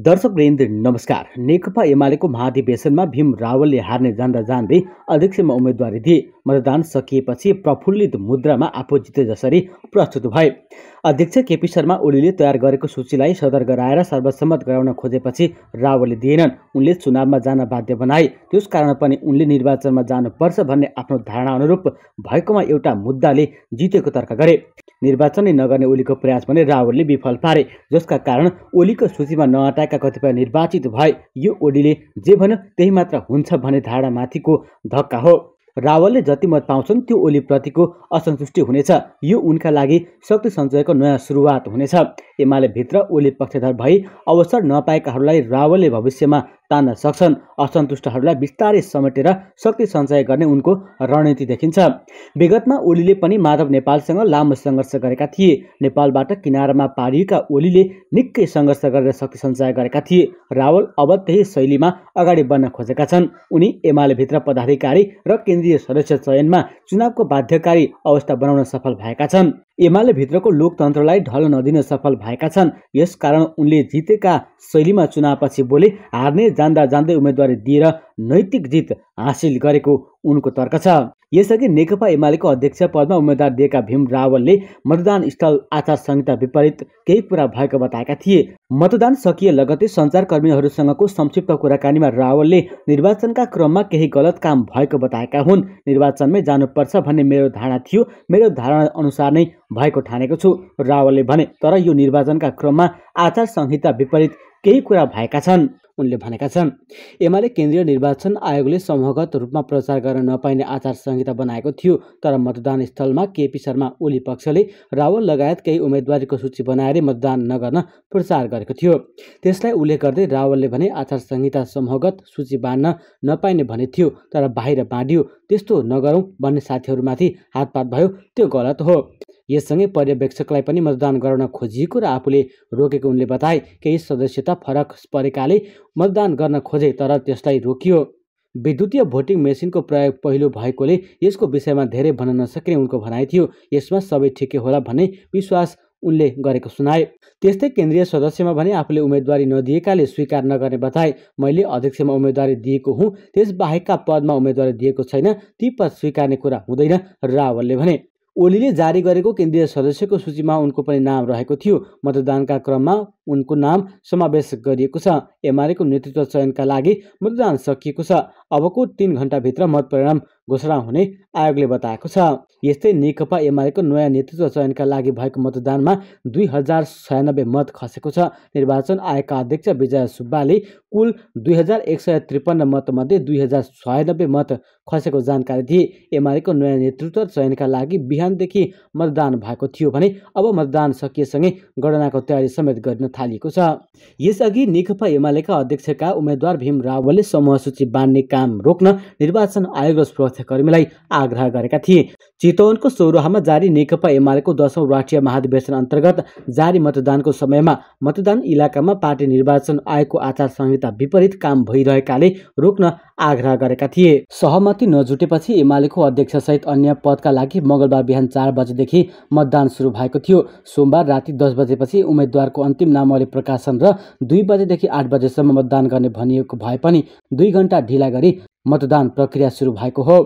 दर्शक वृन्द नमस्कार नेकपा एमालेको महाधिवेशनमा भीम रावलले हार्ने जान्दा जान्दै अध्यक्षमा उम्मेदवारी दिए मतदान सकिएपछि प्रफुल्लित मुद्रामा आफू जिते जसरी प्रस्तुत भए अध्यक्ष केपी शर्मा ओलीले तयार गरेको सूचीलाई सदर गराएर सर्वसम्मत गराउन खोजेपछि रावलले दिएनन् उनले चुनावमा जान बाध्य बनाए त्यस कारण पनि उनले निर्वाचनमा जानुपर्छ भन्ने आफ्नो धारणा अनुरूप भएकोमा एउटा मुद्दाले जितेको तर्क गरे निर्वाचनै नगर्ने ओलीको प्रयास भने रावलले विफल पारे जसका कारण ओलीको सूचीमा नहटाएका कतिपय निर्वाचित भए यो ओलीले जे भन्यो त्यही मात्र हुन्छ भन्ने धारणामाथिको धक्का हो रावलले जति मत पाउँछन् त्यो ओलीप्रतिको असन्तुष्टि हुनेछ यो उनका लागि शक्ति सञ्चयको नयाँ सुरुवात हुनेछ एमाले भित्र ओली पक्षधर भई अवसर नपाएकाहरूलाई रावलले भविष्यमा तान्न सक्छन् असन्तुष्टहरूलाई बिस्तारै समेटेर शक्ति सञ्चय गर्ने उनको रणनीति देखिन्छ विगतमा ओलीले पनि माधव नेपालसँग लामो सङ्घर्ष गरेका थिए नेपालबाट किनारामा पारिएका ओलीले निकै सङ्घर्ष गरेर शक्ति सञ्चय गरेका थिए रावल अब त्यही शैलीमा अगाडि बढ्न खोजेका छन् उनी एमालेभित्र पदाधिकारी र केन्द्रीय सदस्य चयनमा चुनावको बाध्यकारी अवस्था बनाउन सफल भएका छन् एमाले भित्रको लोकतन्त्रलाई ढल नदिन सफल भएका छन् यसकारण उनले जितेका शैलीमा चुनावपछि बोले हार्ने जान्दा जान्दै उम्मेदवारी दिएर नैतिक जित हासिल गरेको उनको तर्क छ यसअघि नेकपा एमालेको अध्यक्ष पदमा उम्मेद्वार दिएका भीम रावलले मतदान स्थल आचार संहिता विपरीत केही कुरा भएको बताएका थिए मतदान सकिए लगतै सञ्चारकर्मीहरूसँगको संक्षिप्त कुराकानीमा रावलले निर्वाचनका क्रममा केही गलत काम भएको बताएका हुन् निर्वाचनमै जानुपर्छ भन्ने मेरो धारणा थियो मेरो धारणा अनुसार नै भएको ठानेको छु रावलले भने तर यो निर्वाचनका क्रममा आचार संहिता विपरीत केही कुरा भएका छन् उनले भनेका छन् एमाले केन्द्रीय निर्वाचन आयोगले समूहगत रूपमा प्रचार गर्न नपाइने आचार संहिता बनाएको थियो तर मतदान स्थलमा केपी शर्मा ओली पक्षले रावल लगायत केही उम्मेदवारीको सूची बनाएर मतदान नगर्न प्रचार गरेको थियो त्यसलाई उल्लेख गर्दै रावलले भने आचार संहिता समूहगत सूची बाँड्न नपाइने भने थियो तर बाहिर बाँडियो त्यस्तो नगरौँ भन्ने साथीहरूमाथि हातपात भयो त्यो गलत हो यससँगै पर्यवेक्षकलाई पनि मतदान गर्न खोजिएको र आफूले रोकेको उनले बताए केही सदस्यता फरक परेकाले मतदान गर्न खोजे तर त्यसलाई रोकियो विद्युतीय भोटिङ मेसिनको प्रयोग पहिलो भएकोले यसको विषयमा धेरै भन्न नसक्ने उनको भनाइ थियो यसमा सबै ठिकै होला भन्ने विश्वास उनले गरेको सुनाए त्यस्तै केन्द्रीय सदस्यमा भने आफूले उम्मेदवारी नदिएकाले स्वीकार नगर्ने बताए मैले अध्यक्षमा उम्मेदवारी दिएको हुँ त्यसबाहेकका पदमा उम्मेदवारी दिएको छैन ती पद स्वीकार्ने कुरा हुँदैन रावलले भने ओलीले जारी गरेको केन्द्रीय सदस्यको सूचीमा उनको पनि नाम रहेको थियो मतदानका क्रममा उनको नाम समावेश गरिएको छ एमआरएको नेतृत्व चयनका लागि मतदान सकिएको छ अबको तिन घन्टाभित्र मत घोषणा हुने आयोगले बताएको छ यस्तै नेकपा एमालेको नयाँ नेतृत्व चयनका लागि भएको मतदानमा दुई हजार छयानब्बे मत खसेको छ निर्वाचन आयोगका अध्यक्ष विजय सुब्बाले कुल दुई हजार एक सय त्रिपन्न मतमध्ये दुई हजार छयानब्बे मत खसेको जानकारी दिए एमालेको नयाँ नेतृत्व चयनका लागि बिहानदेखि मतदान भएको थियो भने अब मतदान सकिएसँगै गणनाको तयारी समेत गर्न थालिएको छ यसअघि नेकपा एमालेका अध्यक्षका उम्मेद्वार भीम रावलले समूह सूची बाँड्ने काम रोक्न निर्वाचन आयोग र सुरक्षाकर्मीलाई आग्रह गरेका थिए चितवनको सौराहामा जारी नेकपा एमालेको दशौँ राष्ट्रिय महाधिवेशन अन्तर्गत जारी मतदानको समयमा मतदान इलाकामा पार्टी निर्वाचन आयोगको आचार संहिता विपरीत काम भइरहेकाले रोक्न आग्रह गरेका थिए सहमति नजुटेपछि एमालेको अध्यक्ष सहित अन्य पदका लागि मङ्गलबार बिहान चार बजेदेखि मतदान सुरु भएको थियो सोमबार राति दस बजेपछि उम्मेद्वारको अन्तिम नामावली प्रकाशन र दुई बजेदेखि आठ बजेसम्म मतदान गर्ने भनिएको भए पनि दुई घन्टा ढिला गरी मतदान प्रक्रिया सुरु भएको हो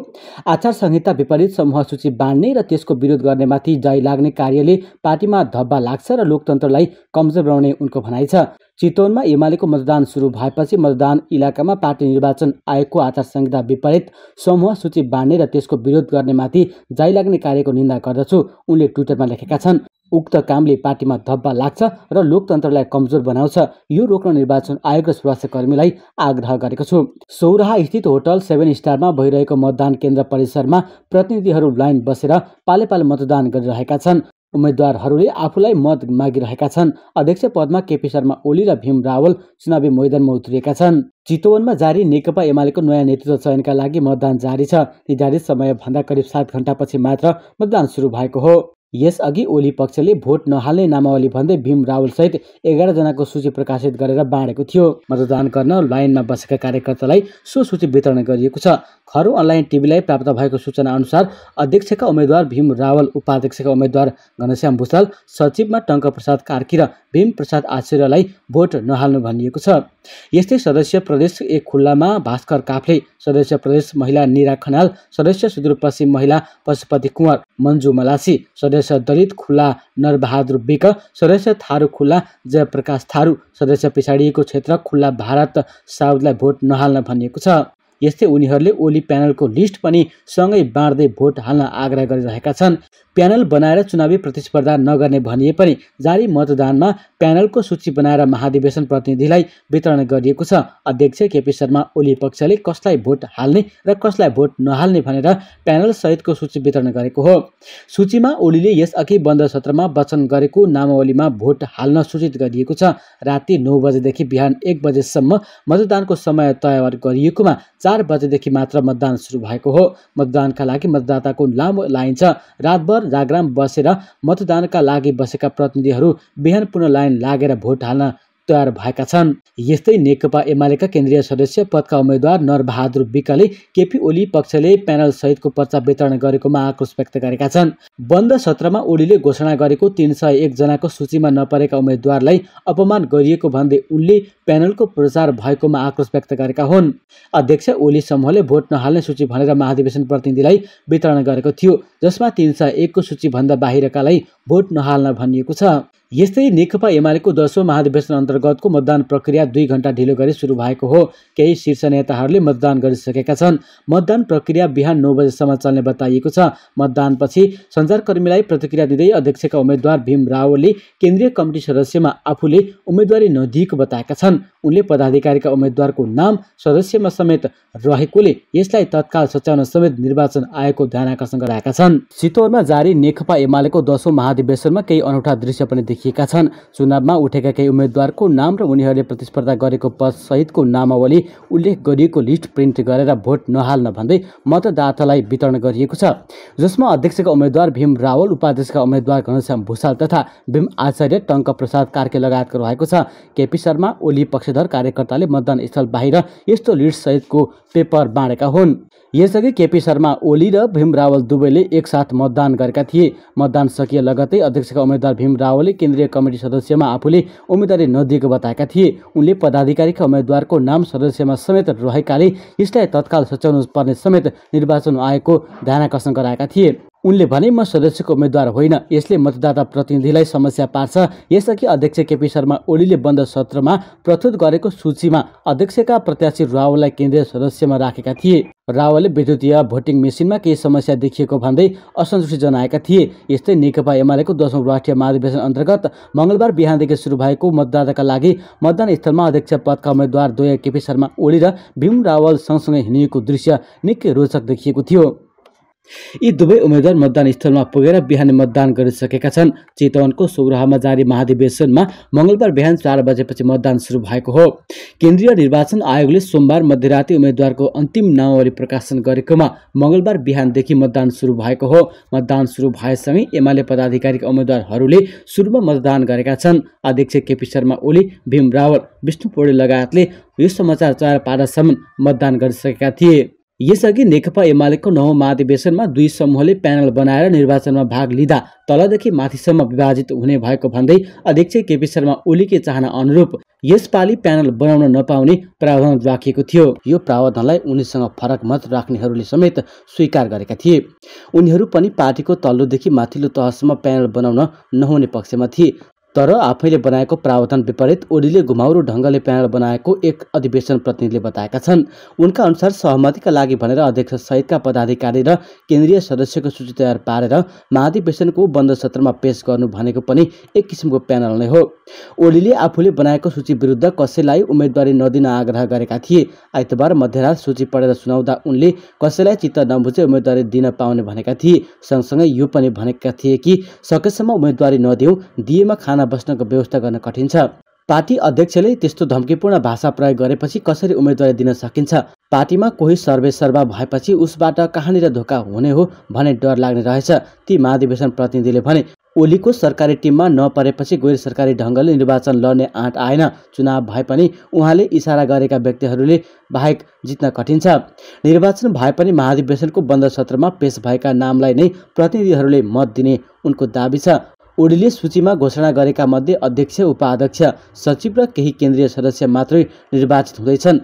आचार संहिता विपरीत समूह सूची रस्सी बाँड्ने र त्यसको विरोध गर्नेमाथि जय लाग्ने कार्यले पार्टीमा धब्बा लाग्छ र लोकतन्त्रलाई कमजोर बनाउने उनको भनाइ छ चितवनमा एमालेको मतदान सुरु भएपछि मतदान इलाकामा पार्टी निर्वाचन आयोगको आचार संहिता विपरीत समूह सूची बाँड्ने र त्यसको विरोध गर्नेमाथि लाग्ने कार्यको निन्दा गर्दछु उनले ट्विटरमा लेखेका छन् उक्त कामले पार्टीमा धब्बा लाग्छ र लोकतन्त्रलाई कमजोर बनाउँछ यो रोक्न निर्वाचन आयोग र स्वास्थ्य कर्मीलाई आग्रह गरेको छु सौराहा स्थित होटल सेभेन स्टारमा भइरहेको मतदान केन्द्र परिसरमा प्रतिनिधिहरू लाइन बसेर पाले पाले मतदान गरिरहेका छन् उम्मेद्वारहरूले आफूलाई मत मागिरहेका छन् अध्यक्ष पदमा केपी शर्मा ओली र भीम रावल चुनावी मैदानमा उत्रिएका छन् चितवनमा जारी नेकपा एमालेको नयाँ नेतृत्व चयनका लागि मतदान जारी छ निर्धारित समयभन्दा करिब सात घन्टापछि मात्र मतदान सुरु भएको हो यसअघि ओली पक्षले भोट नहाल्ने नामावली भन्दै भीम रावलसहित एघारजनाको सूची प्रकाशित गरेर बाँडेको थियो मतदान गर्न लाइनमा बसेका कार्यकर्तालाई सो सूची वितरण गरिएको छ खरु अनलाइन टिभीलाई प्राप्त भएको सूचना अनुसार अध्यक्षका उम्मेद्वार भीम रावल उपाध्यक्षका उम्मेद्वार घनश्याम भूषाल सचिवमा टङ्क प्रसाद कार्की र भीम प्रसाद आचार्यलाई भोट नहाल्नु भनिएको छ यस्तै सदस्य प्रदेश एक खुल्लामा भास्कर काफ्ले सदस्य प्रदेश महिला निरा खनाल सदस्य सुदूरपश्चिम महिला पशुपति कुँवर मन्जु मलासी सदस्य दलित खुल्ला नरबहादुर बेक सदस्य थारू खुल्ला जयप्रकाश थारू सदस्य पिछाडिएको क्षेत्र खुल्ला भारत साउदलाई भोट नहाल्न भनिएको छ यस्तै उनीहरूले ओली प्यानलको लिस्ट पनि सँगै बाँड्दै भोट हाल्न आग्रह गरिरहेका छन् प्यानल बनाएर चुनावी प्रतिस्पर्धा नगर्ने भनिए पनि जारी मतदानमा प्यानलको सूची बनाएर महाधिवेशन प्रतिनिधिलाई वितरण गरिएको छ अध्यक्ष केपी शर्मा ओली पक्षले कसलाई भोट हाल्ने र कसलाई भोट नहाल्ने भनेर प्यानल सहितको सूची वितरण गरेको हो सूचीमा ओलीले यसअघि बन्द सत्रमा वचन गरेको नामावलीमा भोट हाल्न सूचित गरिएको छ राति नौ बजेदेखि बिहान एक बजेसम्म मतदानको समय तयार गरिएकोमा चार बजेदेखि मात्र मतदान सुरु भएको हो मतदानका लागि मतदाताको लामो लाइन छ रातभर जागराम बसेर मतदानका लागि बसेका प्रतिनिधिहरू बिहान पुनः लाइन लागेर भोट हाल्न तयार भएका छन् यस्तै नेकपा एमालेका केन्द्रीय सदस्य पदका उम्मेद्वार नरबहादुर विकले केपी ओली पक्षले प्यानल सहितको पर्चा वितरण गरेकोमा आक्रोश व्यक्त गरेका छन् बन्द सत्रमा ओलीले घोषणा गरेको तिन सय एकजनाको सूचीमा नपरेका उम्मेद्वारलाई अपमान गरिएको भन्दै उनले प्यानलको प्रचार भएकोमा आक्रोश व्यक्त गरेका हुन् अध्यक्ष ओली समूहले भोट नहाल्ने सूची भनेर महाधिवेशन प्रतिनिधिलाई वितरण गरेको थियो जसमा तिन सय एकको सूचीभन्दा बाहिरकालाई भोट नहाल्न भनिएको छ यस्तै नेकपा एमालेको दसौँ महाधिवेशन अन्तर्गतको मतदान प्रक्रिया दुई घन्टा ढिलो गरी सुरु भएको हो केही शीर्ष नेताहरूले मतदान गरिसकेका छन् मतदान प्रक्रिया बिहान नौ बजेसम्म चल्ने बताइएको छ मतदानपछि सञ्चारकर्मीलाई प्रतिक्रिया दिँदै अध्यक्षका उम्मेद्वार भीम रावलले केन्द्रीय कमिटी सदस्यमा आफूले उम्मेदवारी नदिएको बताएका छन् उनले पदाधिकारीका उम्मेद्वारको नाम सदस्यमा समेत रहेकोले यसलाई तत्काल सच्याउन समेत निर्वाचन आयोगको ध्यान आकर्षण गराएका छन् चितवनमा जारी नेकपा एमालेको दसौँ महाधिवेशनमा केही अनौठा दृश्य पनि देखियो राखिएका छन् चुनावमा उठेका केही उम्मेद्वारको नाम र उनीहरूले प्रतिस्पर्धा गरेको पदसहितको नामावली उल्लेख गरिएको लिस्ट प्रिन्ट गरेर भोट नहाल्न भन्दै मतदातालाई वितरण गरिएको छ जसमा अध्यक्षका उम्मेद्वार भीम रावल उपाध्यक्षका उम्मेद्वार घनश्याम भूषाल तथा भीम आचार्य टङ्क प्रसाद कार्के लगायतको रहेको छ केपी शर्मा ओली पक्षधर कार्यकर्ताले मतदान स्थल बाहिर यस्तो लिस्ट सहितको पेपर बाँडेका हुन् यसअघि केपी शर्मा ओली र भीम रावल दुवैले एकसाथ मतदान गरेका थिए मतदान सकिए लगतै अध्यक्षका उम्मेद्वार भीम रावलले केन्द्रीय कमिटी सदस्यमा आफूले उम्मेदवारी नदिएको बताएका थिए उनले पदाधिकारीका उम्मेद्वारको नाम सदस्यमा समेत रहेकाले यसलाई तत्काल सच्याउनु पर्ने समेत निर्वाचन आयोगको ध्यानकर्षण गराएका थिए उनले भने म सदस्यको उम्मेद्वार होइन यसले मतदाता प्रतिनिधिलाई समस्या पार्छ यसअघि अध्यक्ष केपी शर्मा ओलीले बन्द सत्रमा प्रस्तुत गरेको सूचीमा अध्यक्षका प्रत्याशी रावललाई केन्द्रीय सदस्यमा राखेका थिए रावलले विद्युतीय भोटिङ मेसिनमा केही समस्या देखिएको भन्दै असन्तुष्टि जनाएका थिए यस्तै नेकपा एमालेको दसौँ राष्ट्रिय महाधिवेशन अन्तर्गत मङ्गलबार बिहानदेखि सुरु भएको मतदाताका लागि मतदान स्थलमा अध्यक्ष पदका उम्मेद्वार द्वय केपी शर्मा ओली र भीम रावल सँगसँगै हिँडिएको दृश्य निकै रोचक देखिएको थियो यी दुवै उम्मेद्वार मतदान स्थलमा पुगेर बिहान मतदान गरिसकेका छन् चितवनको सौराहामा जारी महाधिवेशनमा मङ्गलबार बिहान चार बजेपछि मतदान सुरु भएको हो केन्द्रीय निर्वाचन आयोगले सोमबार मध्यराति उम्मेद्वारको अन्तिम नामावली प्रकाशन गरेकोमा मङ्गलबार बिहानदेखि मतदान सुरु भएको हो मतदान सुरु भएसँगै एमाले पदाधिकारीका उम्मेद्वारहरूले सुरुमा मतदान गरेका छन् अध्यक्ष केपी शर्मा ओली भीम रावल विष्णु पौडेल लगायतले यो समाचार चार पारासम्म मतदान गरिसकेका थिए यसअघि नेकपा एमालेको नौ महाधिवेशनमा दुई समूहले प्यानल बनाएर निर्वाचनमा भाग लिँदा तलदेखि माथिसम्म विभाजित हुने भएको भन्दै अध्यक्ष केपी शर्मा ओलीकै चाहना अनुरूप यसपालि प्यानल बनाउन नपाउने प्रावधान राखिएको थियो यो प्रावधानलाई उनीसँग फरक मत राख्नेहरूले समेत स्वीकार गरेका थिए उनीहरू पनि पार्टीको तल्लोदेखि माथिल्लो तहसम्म प्यानल बनाउन नहुने पक्षमा थिए तर आफैले बनाएको प्रावधान विपरीत ओलीले घुमाउरो ढङ्गले प्यानल बनाएको एक अधिवेशन प्रतिनिधिले बताएका छन् उनका अनुसार सहमतिका लागि भनेर अध्यक्ष सहितका पदाधिकारी र केन्द्रीय सदस्यको सूची तयार पारेर महाधिवेशनको बन्द सत्रमा पेश गर्नु भनेको पनि एक किसिमको प्यानल नै हो ओलीले आफूले बनाएको सूची विरुद्ध कसैलाई उम्मेदवारी नदिन आग्रह गरेका थिए आइतबार मध्यरात सूची पढेर सुनाउँदा उनले कसैलाई चित्त नबुझे उम्मेदवारी दिन पाउने भनेका थिए सँगसँगै यो पनि भनेका थिए कि सकेसम्म उम्मेदवारी नदिउँ दिएमा खाना बस्नको व्यवस्था गर्न कठिन छ पार्टी अध्यक्षले त्यस्तो धम्कीपूर्ण भाषा प्रयोग गरेपछि कसरी उम्मेदवारी दिन सकिन्छ पार्टीमा कोही सर्वा भएपछि उसबाट कहाँनिर धोका हुने हो भने डर लाग्ने रहेछ ती महाधिवेशन प्रतिनिधिले भने ओलीको सरकारी टिममा नपरेपछि गैर सरकारी ढङ्गले निर्वाचन लड्ने आँट आएन चुनाव भए पनि उहाँले इसारा गरेका व्यक्तिहरूले बाहेक जित्न कठिन छ निर्वाचन भए पनि महाधिवेशनको बन्द सत्रमा पेश भएका नामलाई नै प्रतिनिधिहरूले मत दिने उनको दावी छ ओलीले सूचीमा घोषणा गरेका मध्ये अध्यक्ष उपाध्यक्ष सचिव र केही केन्द्रीय सदस्य मात्रै निर्वाचित हुँदैछन्